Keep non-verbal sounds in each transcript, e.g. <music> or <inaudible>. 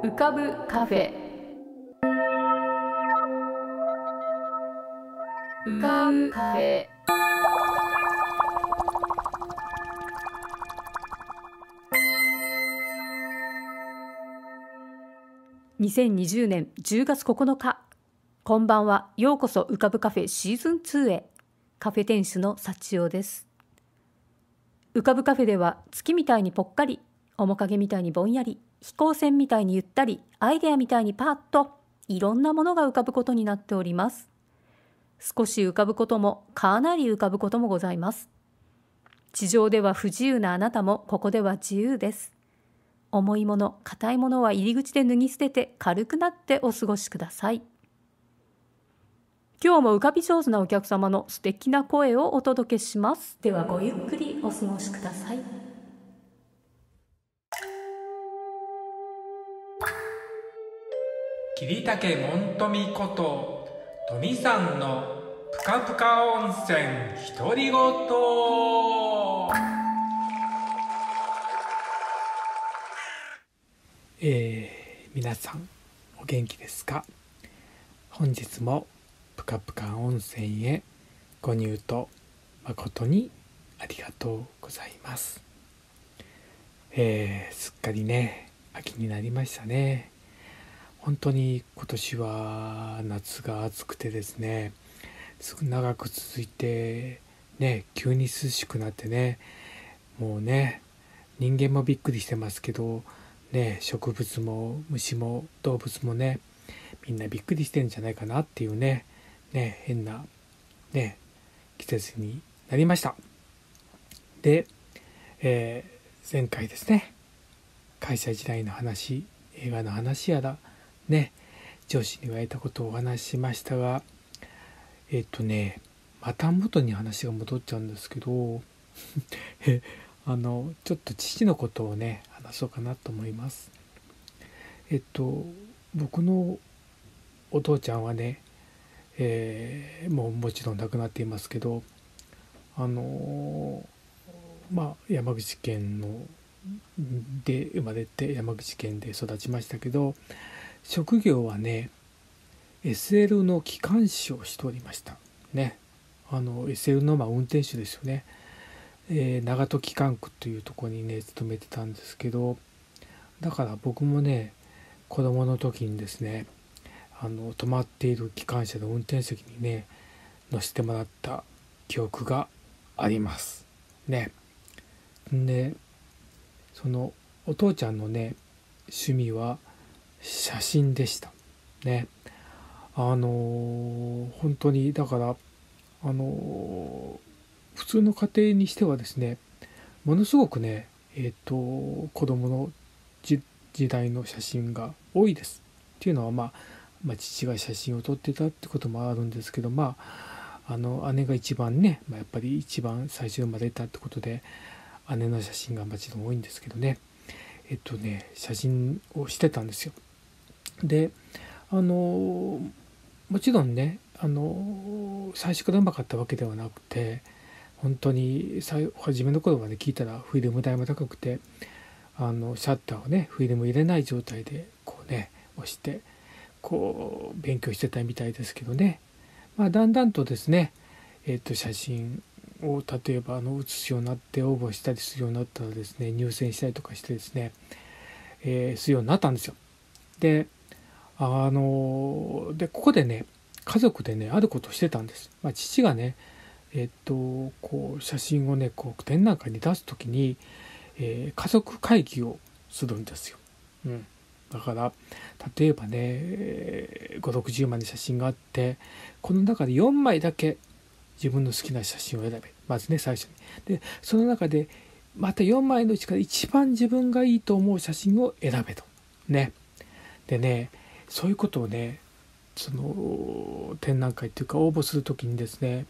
浮かぶカフェ浮かぶカフェ2020年10月9日こんばんはようこそ浮かぶカフェシーズン2へカフェ店主の幸男です浮かぶカフェでは月みたいにぽっかり面影みたいにぼんやり飛行船みたいにゆったりアイデアみたいにパッといろんなものが浮かぶことになっております少し浮かぶこともかなり浮かぶこともございます地上では不自由なあなたもここでは自由です重いもの硬いものは入り口で脱ぎ捨てて軽くなってお過ごしください今日も浮かび上手なお客様の素敵な声をお届けしますではごゆっくりお過ごしください桐竹とみこと富さんのぷかぷか温泉独り言えー、皆さんお元気ですか本日もぷかぷか温泉へご入と誠にありがとうございますえー、すっかりね秋になりましたね本当に今年は夏が暑くてですね長く続いてね急に涼しくなってねもうね人間もびっくりしてますけどね植物も虫も動物もねみんなびっくりしてんじゃないかなっていうねね変なね季節になりましたで、えー、前回ですね会社時代の話映画の話やらね上司に言われたことをお話ししましたがえっとねまた元に話が戻っちゃうんですけど <laughs> あのちょっと父のことをね話そうかなと思います。えっと僕のお父ちゃんはね、えー、もうもちろん亡くなっていますけどあのまあ山口県ので生まれて山口県で育ちましたけど職業はね SL の機関士をしておりましたねあの SL のま運転手ですよね、えー、長門機関区というとこにね勤めてたんですけどだから僕もね子供の時にですねあの止まっている機関車の運転席にね乗せてもらった記憶がありますねでそのお父ちゃんのね趣味は写真でしたねあのー、本当にだからあのー、普通の家庭にしてはですねものすごくねえっ、ー、と子供の時代の写真が多いですっていうのはまあ、まあ、父が写真を撮ってたってこともあるんですけどまああの姉が一番ね、まあ、やっぱり一番最初生まれたってことで姉の写真がもちろん多いんですけどねえっとね写真をしてたんですよであのもちろんねあの最初からうまかったわけではなくて本当に最初めの頃まで聞いたらフィルム代も高くてあのシャッターをねフィルム入れない状態でこうね押してこう勉強してたみたいですけどね、まあ、だんだんとですね、えー、と写真を例えばあの写すようになって応募したりするようになったらですね入選したりとかしてですね、えー、するようになったんですよ。であのでここでね家族でねあることしてたんです、まあ、父がねえっとこう写真をねこう展覧会に出す時に、えー、家族会議をするんですよ、うん、だから例えばね560枚の写真があってこの中で4枚だけ自分の好きな写真を選べまずね最初にでその中でまた4枚のうちから一番自分がいいと思う写真を選べとねでねそういうことをねその展覧会っていうか応募する時にですね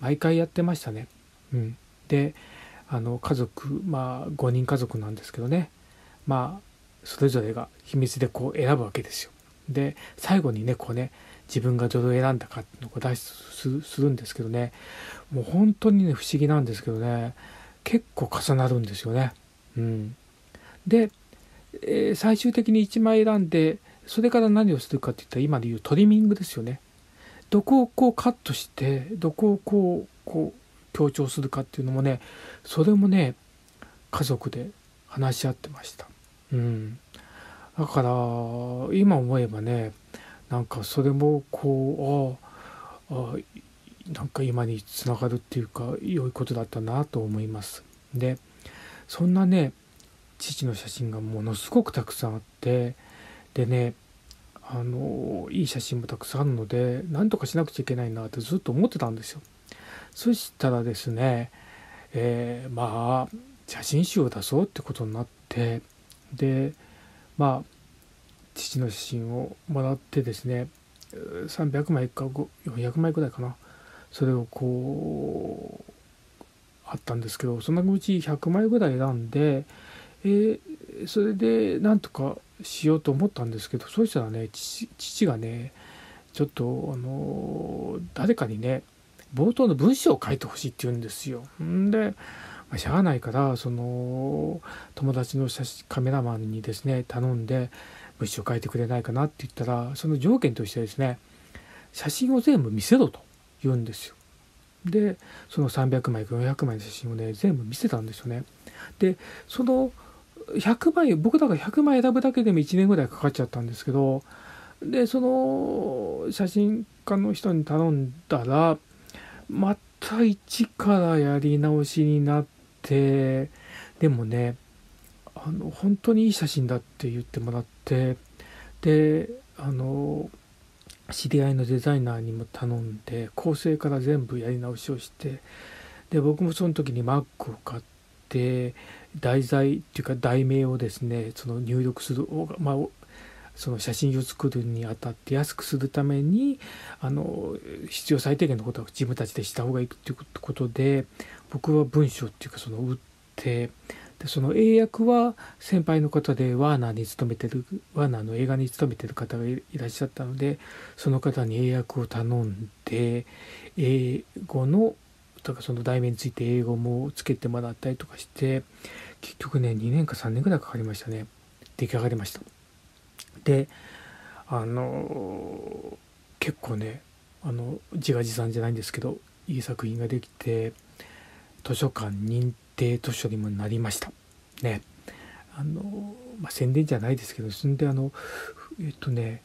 毎回やってましたね。うん、であの家族まあ5人家族なんですけどねまあそれぞれが秘密でこう選ぶわけですよ。で最後にねこうね自分がどれを選んだかっていうのを出すするんですけどねもう本当にね不思議なんですけどね結構重なるんですよね。うん、で、えー、最終的に1枚選んでそれから何をするかっていったら今で言うトリミングですよね。どこをこうカットしてどこをこうこう強調するかっていうのもねそれもね家族で話し合ってました。うん、だから今思えばねなんかそれもこうああなんか今につながるっていうか良いことだったなと思います。でそんなね父の写真がものすごくたくさんあってでねあのいい写真もたくさんあるので何とかしなくちゃいけないなってずっと思ってたんですよ。そしたらですね、えー、まあ写真集を出そうってことになってでまあ父の写真をもらってですね300枚か400枚くらいかなそれをこうあったんですけどそのうち100枚ぐらい選んで、えー、それでなんとかしようと思ったんですけどそうしたらね父がねちょっとあの誰かにね冒頭の文章を書いてほしいって言うんですよ。んで、まあ、しゃあないからその友達の写真カメラマンにですね頼んで文章を書いてくれないかなって言ったらその条件としてですね写真を全部見せろと言うんですよ。でその300枚400枚の写真をね全部見せたんですよね。でその100枚僕だから100枚選ぶだけでも1年ぐらいかかっちゃったんですけどでその写真家の人に頼んだらまた一からやり直しになってでもねあの本当にいい写真だって言ってもらってであの知り合いのデザイナーにも頼んで構成から全部やり直しをしてで僕もその時に Mac を買って題材っていうか題名をですねその入力する、まあ、その写真を作るにあたって安くするためにあの必要最低限のことは自分たちでした方がいいということで僕は文章っていうかその打ってでその英訳は先輩の方でワーナーに勤めてるワーナーの映画に勤めてる方がいらっしゃったのでその方に英訳を頼んで英語のとかその題名について英語もつけてもらったりとかして結局ね2年か3年ぐらいかかりましたね出来上がりましたであの結構ねあの自画自賛じゃないんですけどいい作品ができて図書館認定図書にもなりましたねあの、まあ、宣伝じゃないですけどそんであのえっとね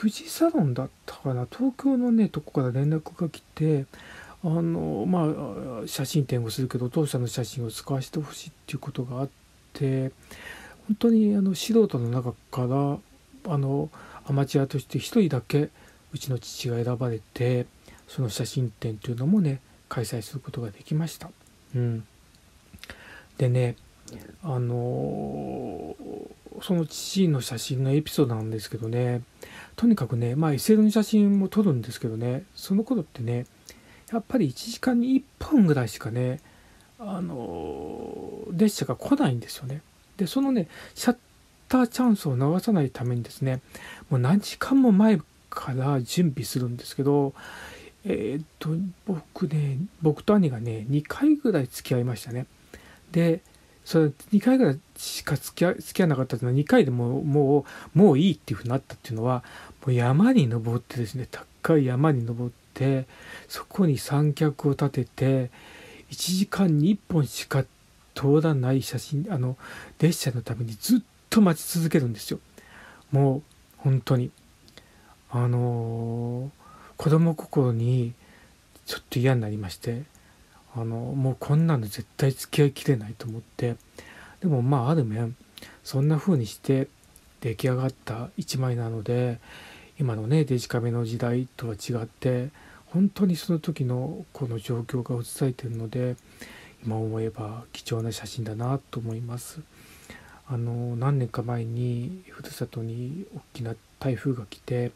富士サロンだったかな東京のねとこから連絡が来てあのまあ写真展をするけど当社の写真を使わせてほしいっていうことがあって本当にあの素人の中からあのアマチュアとして一人だけうちの父が選ばれてその写真展というのもね開催することができました。うん、でねあのその父の写真のエピソードなんですけどねとにかくねまあ SL の写真も撮るんですけどねその頃ってねやっぱり1時間に1分ぐらいしかねあの列車が来ないんですよね。でそのねシャッターチャンスを逃さないためにですねもう何時間も前から準備するんですけどえー、っと僕ね僕と兄がね2回ぐらい付き合いましたね。でそれ2回ぐらいしか付き合付き合わなかったというのは2回でももうもういいっていうふうになったっていうのはもう山に登ってですね高い山に登ってそこに三脚を立てて1時間に1本しか通らない写真あの列車のためにずっと待ち続けるんですよもう本当にあのー、子供心にちょっと嫌になりましてあのもうこんなの絶対付き合いきれないと思ってでもまあある面そんな風にして出来上がった一枚なので今のねデジカメの時代とは違って本当にその時のこの状況が映されているので今思えば貴重な写真だなと思いますあの何年か前にふるさとに大きな台風が来て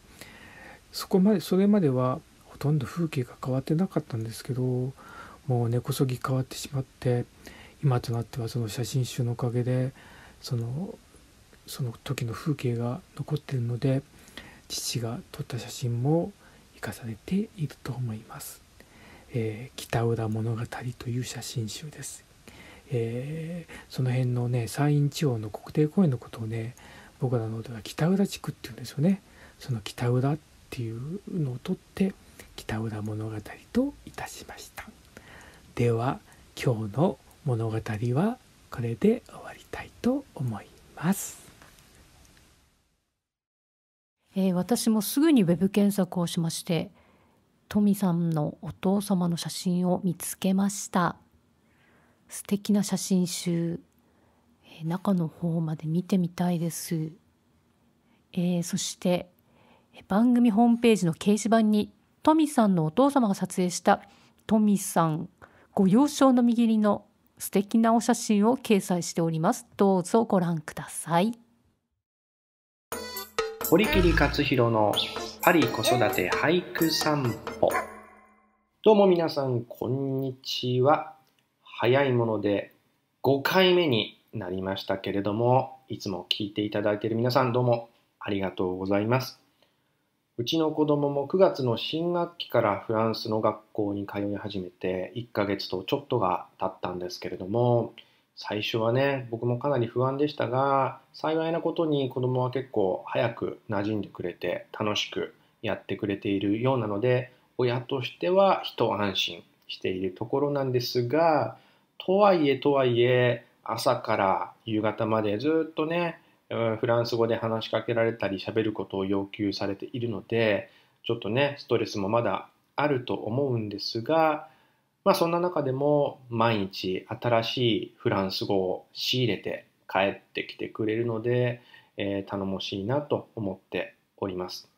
そこまでそれまではほとんど風景が変わってなかったんですけどもう根こそぎ変わってしまって今となってはその写真集のおかげでそのその時の風景が残ってるので父が撮った写真もされていると思います。えー、北浦物語という写真集です。えー、その辺のね山陰地方の国定公園のことをね僕らの音は北浦地区って言うんですよねその北浦っていうのを取って北浦物語といたしましたでは今日の物語はこれで終わりたいと思いますえー、私もすぐにウェブ検索をしましてトミさんのお父様の写真を見つけました素敵な写真集、えー、中の方まで見てみたいです、えー、そして番組ホームページの掲示板にトミさんのお父様が撮影したトミさんご幼少の右りの素敵なお写真を掲載しておりますどうぞご覧ください堀切克弘のパリ子育て俳句散歩どうも皆さんこんにちは早いもので5回目になりましたけれどもいつも聞いていただいている皆さんどうもありがとうございますうちの子供も9月の新学期からフランスの学校に通い始めて1ヶ月とちょっとが経ったんですけれども最初はね僕もかなり不安でしたが幸いなことに子供は結構早く馴染んでくれて楽しくやってくれているようなので親としては一安心しているところなんですがとはいえとはいえ朝から夕方までずっとねフランス語で話しかけられたり喋ることを要求されているのでちょっとねストレスもまだあると思うんですがまあそんな中でも毎日新しいフランス語を仕入れて帰ってきてくれるので、えー、頼もしいなと思っております。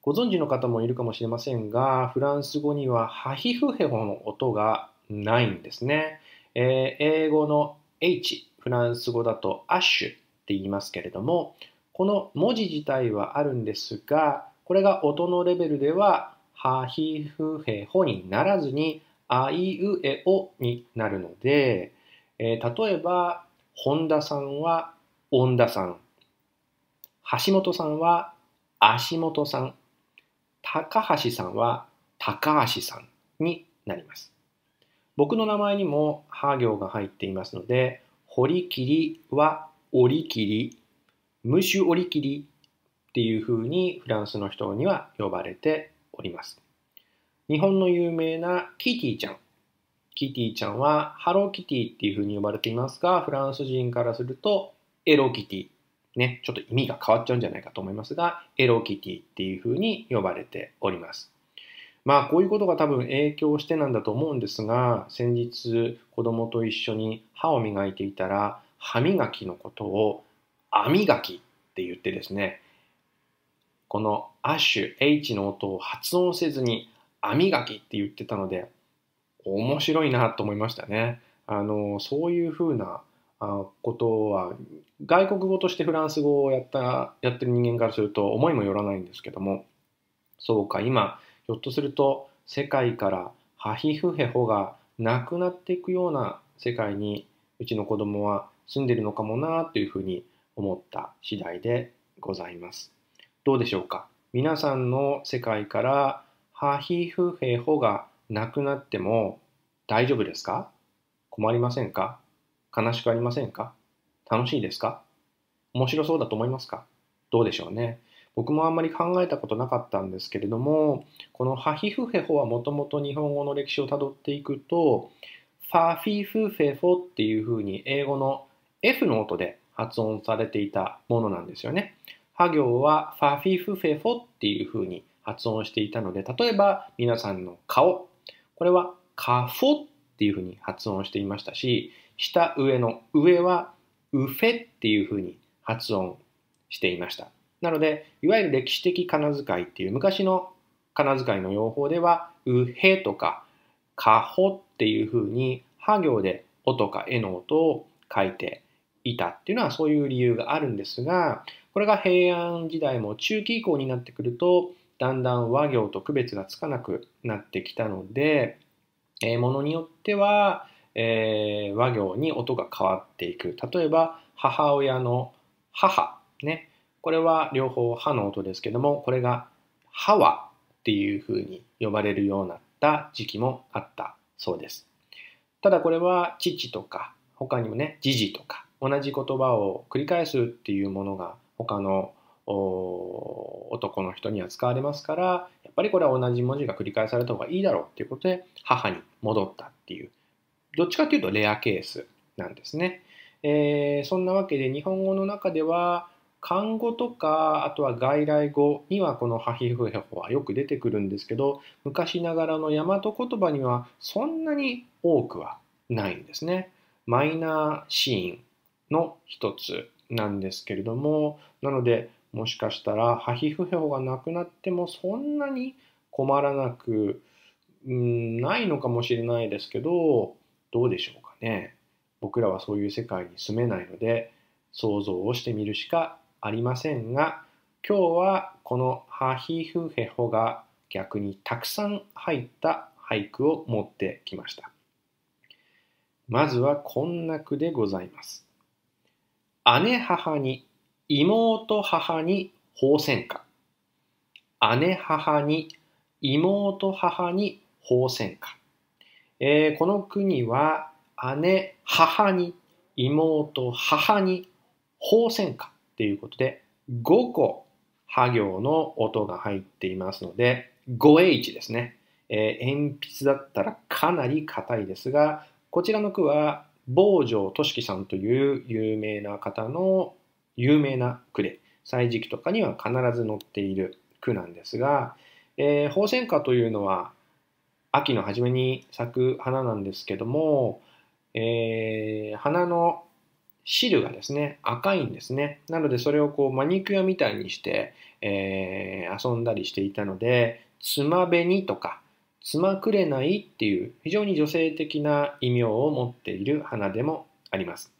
ご存知の方もいるかもしれませんが、フランス語にはハヒフヘホの音がないんですね。えー、英語の H、フランス語だとアッシュって言いますけれども、この文字自体はあるんですが、これが音のレベルではハヒフヘホにならずにあいうえおになるので、えー、例えば本田さんは恩田さん橋本さんは足元さん高橋さんは高橋さんになります僕の名前にも「は行」が入っていますので「堀切」は「折り切り」「無種折り切り」っていうふうにフランスの人には呼ばれております日本の有名なキティちゃん。キティちゃんはハローキティっていうふうに呼ばれていますが、フランス人からするとエロキティ。ね、ちょっと意味が変わっちゃうんじゃないかと思いますが、エロキティっていうふうに呼ばれております。まあこういうことが多分影響してなんだと思うんですが、先日子供と一緒に歯を磨いていたら、歯磨きのことを歯磨きって言ってですね、このアッシュ H の音を発音せずに歯磨きって言ってたので面白いなと思いましたね。あのそういうふうなことは外国語としてフランス語をやったやってる人間からすると思いもよらないんですけどもそうか今ひょっとすると世界からハヒフヘホがなくなっていくような世界にうちの子供は住んでるのかもなというふうに思った次第でございます。どうでしょうか皆さんの世界からハヒフヘホがなくなっても大丈夫ですか困りませんか悲しくありませんか楽しいですか面白そうだと思いますかどうでしょうね。僕もあんまり考えたことなかったんですけれども、このハヒフヘホはもともと日本語の歴史をたどっていくと、ファフィフフェフォっていうふうに英語の F の音で発音されていたものなんですよね。ハ行はファフィフフェフォっていうふうに発音していたので、例えば皆さんの顔、これはカフォっていうふうに発音していましたし、下上の上はウフェっていうふうに発音していました。なので、いわゆる歴史的仮名遣いっていう昔の仮名遣いの用法では、うへとかかほっていうふうに、は行でおとかえの音を書いていたっていうのはそういう理由があるんですが、これが平安時代も中期以降になってくると、だんだん和行と区別がつかなくなってきたので、えー、ものによっては、えー、和行に音が変わっていく例えば母親の「母」ねこれは両方「歯」の音ですけどもこれが「歯は」っていうふうに呼ばれるようになった時期もあったそうですただこれは「父」とか他にもね「じじ」とか同じ言葉を繰り返すっていうものが他の男の人には使われますからやっぱりこれは同じ文字が繰り返された方がいいだろうっていうことで母に戻ったっていうどっちかっていうとレアケースなんですね、えー、そんなわけで日本語の中では漢語とかあとは外来語にはこのハヒフヘホはよく出てくるんですけど昔ながらの大和言葉にはそんなに多くはないんですねマイナーシーンの一つなんですけれどもなのでもしかしたら破皮不評がなくなってもそんなに困らなく、ん、ないのかもしれないですけどどうでしょうかね僕らはそういう世界に住めないので想像をしてみるしかありませんが今日はこのハヒフヘホが逆にたくさん入った俳句を持ってきましたまずはこんな句でございます姉母に妹母に法線歌姉母に妹母に法線歌、えー、この国は姉母に妹母に法線歌っていうことで5個波行の音が入っていますので 5H ですね、えー、鉛筆だったらかなり硬いですがこちらの句は坊城俊樹さんという有名な方の有名な句で、歳時記とかには必ず載っている句なんですが、えー、鳳仙花というのは秋の初めに咲く花なんですけども、えー、花の汁がですね赤いんですねなのでそれをこうマニキュアみたいにして、えー、遊んだりしていたので「つまべに」とか「つまくれない」っていう非常に女性的な異名を持っている花でもあります。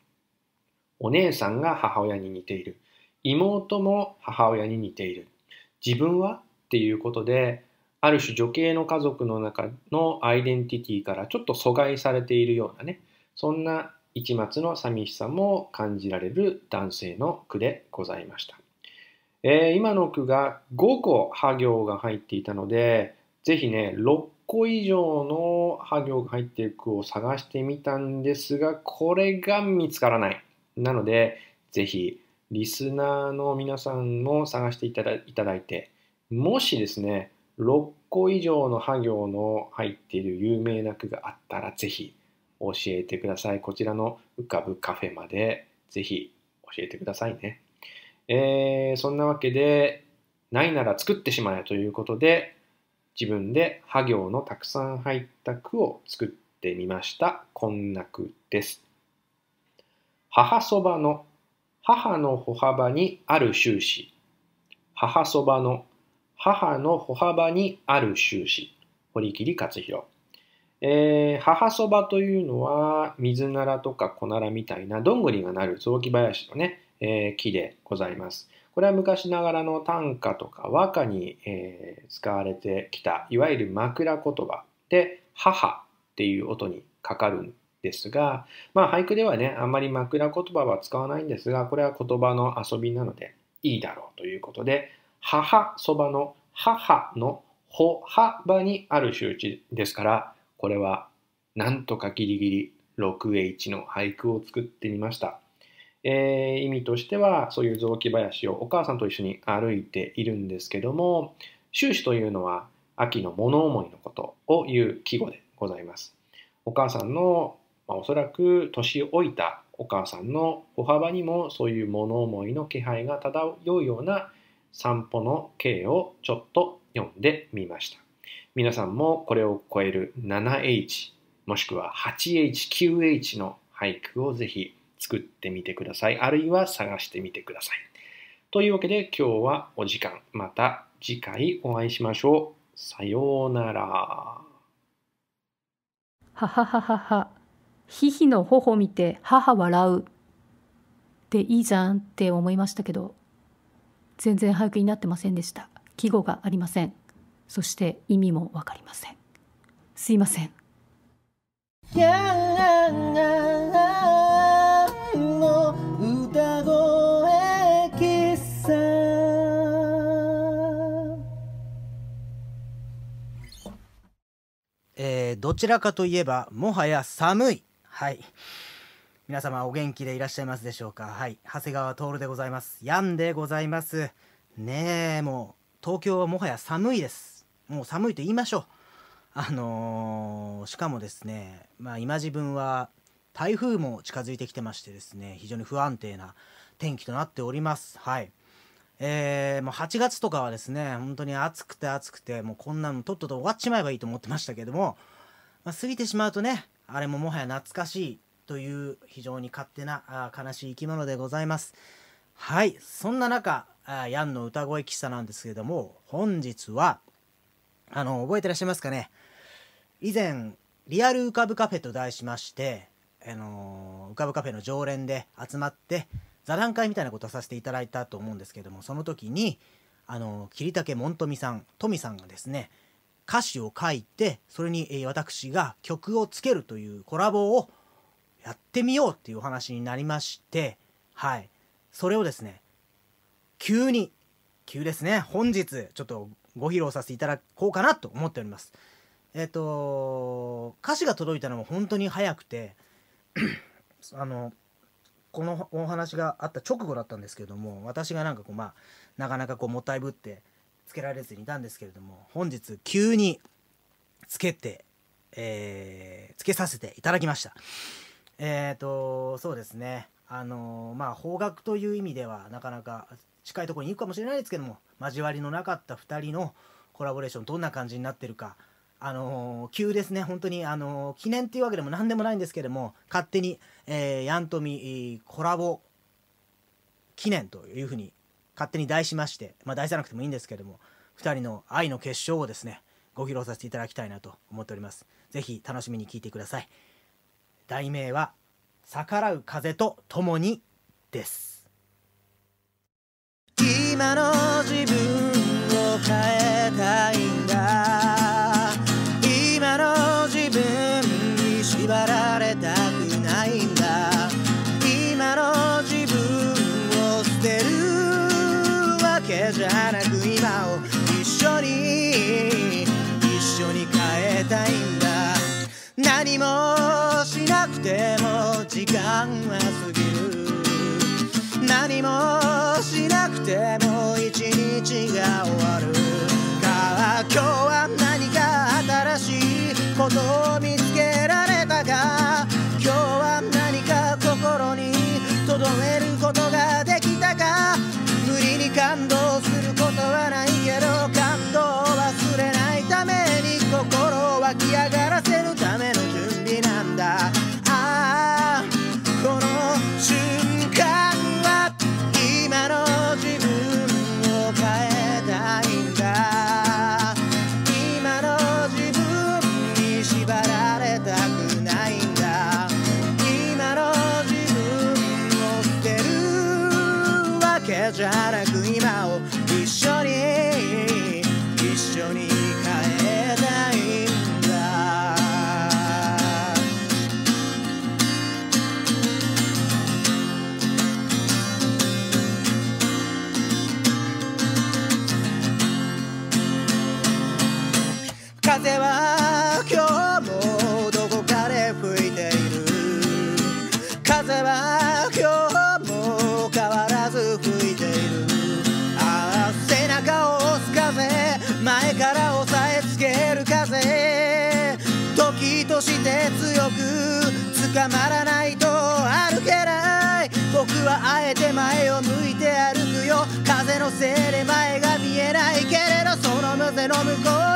お姉さんが母親に似ている。妹も母親に似ている。自分はっていうことで、ある種女系の家族の中のアイデンティティからちょっと阻害されているようなね、そんな一末の寂しさも感じられる男性の句でございました。えー、今の句が5個波行が入っていたので、ぜひね、6個以上の波行が入っている句を探してみたんですが、これが見つからない。なので、ぜひ、リスナーの皆さんも探していただいて、もしですね、6個以上の波行の入っている有名な句があったら、ぜひ教えてください。こちらの浮かぶカフェまで、ぜひ教えてくださいね。えー、そんなわけで、ないなら作ってしまえということで、自分で波行のたくさん入った句を作ってみました。こんな句です。母そばの母の歩幅にある終始。母そばの母の歩幅にある終始。堀切克弘。えー、母そばというのは水ならとか小ナラみたいなどんぐりがなる雑木林のね、えー、木でございます。これは昔ながらの短歌とか和歌に、えー、使われてきたいわゆる枕言葉で母っていう音にかかるですが、まあ、俳句ではねあんまり枕言葉は使わないんですがこれは言葉の遊びなのでいいだろうということで母そばの母の歩幅にある周知ですからこれはなんとかギリギリ 6H の俳句を作ってみました。えー、意味としてはそういう雑木林をお母さんと一緒に歩いているんですけども終始というのは秋の物思いのことを言う季語でございます。お母さんのまあ、おそらく年老いたお母さんの歩幅にもそういう物思いの気配が漂うような散歩の経をちょっと読んでみました。皆さんもこれを超える 7H もしくは 8H9H の俳句をぜひ作ってみてくださいあるいは探してみてください。というわけで今日はお時間また次回お会いしましょう。さようなら。ははははは。ひひの頬見て母笑うでいいじゃんって思いましたけど全然俳句になってませんでした季語がありませんそして意味もわかりませんすいませんえー、どちらかといえばもはや寒いはい皆様お元気でいらっしゃいますでしょうかはい長谷川徹でございますやんでございますねえもう東京はもはや寒いですもう寒いと言いましょうあのー、しかもですねまあ今自分は台風も近づいてきてましてですね非常に不安定な天気となっておりますはいえー、もう8月とかはですね本当に暑くて暑くてもうこんなのとっとと終わっちまえばいいと思ってましたけども、まあ、過ぎてしまうとねあれももはや懐かしいという非常に勝手な悲しい生き物でございます。はい、そんな中、ヤンの歌声喫茶なんですけれども、本日は、あの、覚えてらっしゃいますかね。以前、リアル浮かぶカフェと題しまして、あのー、浮かぶカフェの常連で集まって、座談会みたいなことをさせていただいたと思うんですけども、その時に、あのー、桐竹門富さん、富さんがですね、歌詞を書いてそれに私が曲をつけるというコラボをやってみようっていうお話になりましてはいそれをですね急に急ですね本日ちょっとご披露させていただこうかなと思っておりますえっ、と歌詞が届いたのも本当に早くて <clears throat> あのこのお話があった直後だったんですけども私がなんかこうまあなかなかこうもったいぶってつけられずにいたんですけれども本日急につけて、えー、つけさせていただきましたえっ、ー、とそうですねあのまあ方角という意味ではなかなか近いところに行くかもしれないですけども交わりのなかった2人のコラボレーションどんな感じになってるかあの急ですね本当にあの記念っていうわけでも何でもないんですけども勝手に、えー、ヤントミコラボ記念というふうに勝手に題しまして、まあ、題さなくてもいいんですけども2人の愛の結晶をですねご披露させていただきたいなと思っております是非楽しみに聴いてください題名は「逆らう風と共に」です今の自分を変えたい安はすぎる何もしなくても一日が終わるか今日は何か新しいことを見そして強く捕まらないと歩けない僕はあえて前を向いて歩くよ風のせいで前が見えないけれどその胸の向こう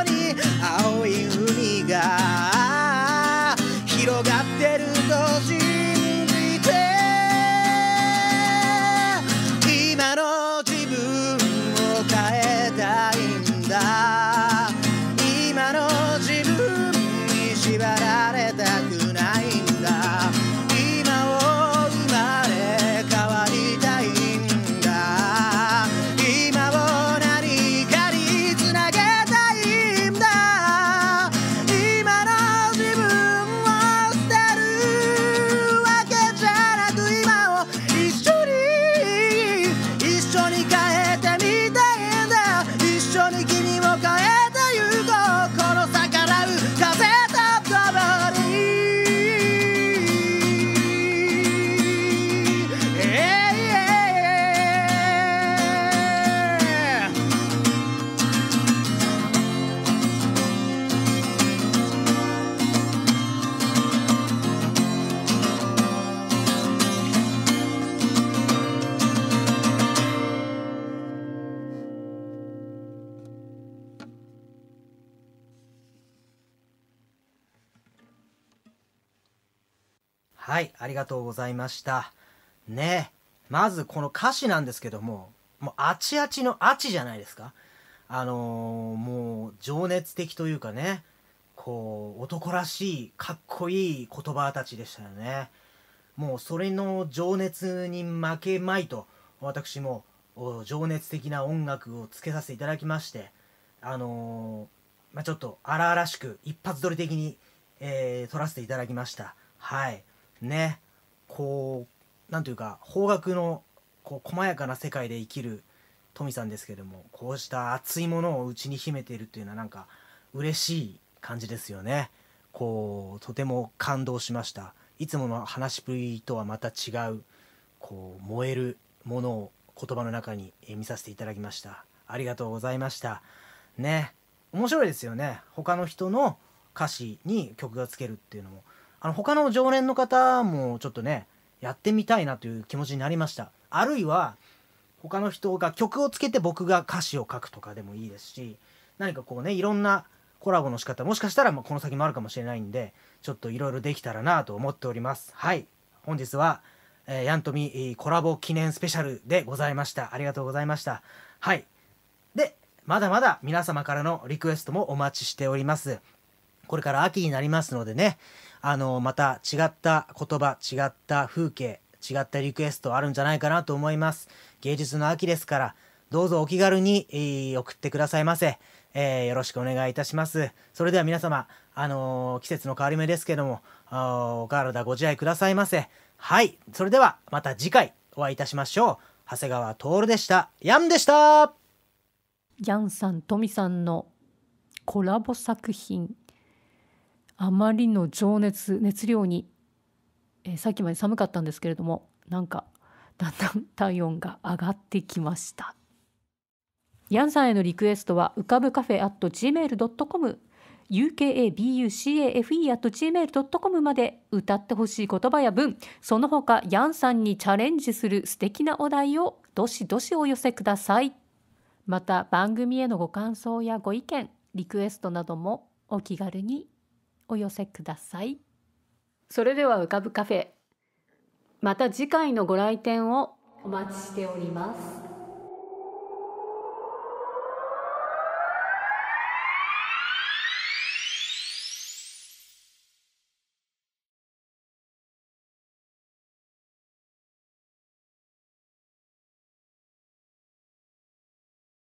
りがとうございました。ねまずこの歌詞なんですけども、もうあちあちのあちじゃないですか。あのー、もう情熱的というかね、こう男らしいかっこいい言葉たちでしたよね。もうそれの情熱に負けまいと、私も情熱的な音楽をつけさせていただきまして、あのー、まあ、ちょっと荒々しく一発撮り的に、えー、撮らせていただきました。はい。ねこうなんというか方角のこう細やかな世界で生きる富さんですけどもこうした熱いものを内に秘めているというのはなんか嬉しい感じですよねこうとても感動しましたいつもの話しぶりとはまた違うこう燃えるものを言葉の中に見させていただきましたありがとうございましたね面白いですよね他の人の歌詞に曲がつけるっていうのもあの他の常連の方もちょっとねやってみたいなという気持ちになりましたあるいは他の人が曲をつけて僕が歌詞を書くとかでもいいですし何かこうねいろんなコラボの仕方もしかしたらこの先もあるかもしれないんでちょっといろいろできたらなと思っておりますはい本日は、えー、ヤントミコラボ記念スペシャルでございましたありがとうございましたはいでまだまだ皆様からのリクエストもお待ちしておりますこれから秋になりますのでねあのまた違った言葉違った風景違ったリクエストあるんじゃないかなと思います芸術の秋ですからどうぞお気軽に、えー、送ってくださいませ、えー、よろしくお願いいたしますそれでは皆様あのー、季節の変わり目ですけどもお体ご自愛くださいませはいそれではまた次回お会いいたしましょう長谷川徹でしたヤンでしたヤンさんトミさんのコラボ作品あまりの情熱熱量に、えー、さっきまで寒かったんですけれどもなんかだんだん <laughs> 体温が上がってきましたヤンさんへのリクエストは浮かぶカフェ at gmail.com ukabucafe.gmail.com まで歌ってほしい言葉や文その他ヤンさんにチャレンジする素敵なお題をどしどしお寄せくださいまた番組へのご感想やご意見リクエストなどもお気軽にお寄せくださいそれでは浮かぶカフェまた次回のご来店をお待ちしております